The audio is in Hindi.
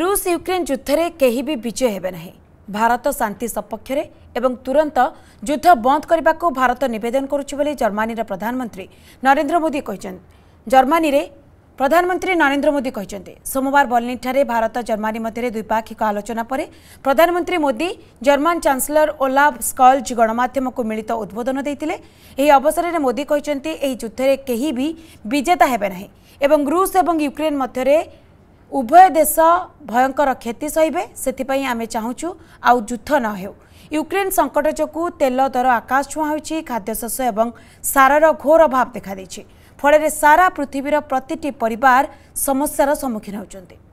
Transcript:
रूस युक्रेन युद्ध में कहीं भी विजय होना भारत शांति सपक्ष तुरंत युद्ध बंद करने को भारत नवेदन करर्मानी प्रधानमंत्री नरेन्द्र मोदी जर्मानी प्रधानमंत्री नरेन्द्र मोदी सोमवार बर्लिन ठारे भारत जर्मानी मध्य द्विपाक्षिक आलोचना पर प्रधानमंत्री Modi German chancellor Olaf Scholz गणमाम को मिलित उद्बोधन देते अवसर में मोदी कहते युद्ध में कहीं भी विजेता होना रुष और युक्रेन मध्य ଉଭୟ ଦେଶ ଭୟଙ୍କର କ୍ଷତି ସହିବେ ସେଥିପାଇଁ ଆମେ ଚାହୁଁଛୁ ଆଉ ଯୁଦ୍ଧ ନ ହେଉ ୟୁକ୍ରେନ୍ ସଙ୍କଟ ଯୋଗୁଁ ତେଲ ଦର ଆକାଶ ଛୁଆଁ ହୋଇଛି ଖାଦ୍ୟଶସ୍ୟ ଏବଂ ସାରର ଘୋର ଅଭାବ ଦେଖାଦେଇଛି ଫଳରେ ସାରା ପୃଥିବୀର ପ୍ରତିଟି ପରିବାର ସମସ୍ୟାର ସମ୍ମୁଖୀନ ହେଉଛନ୍ତି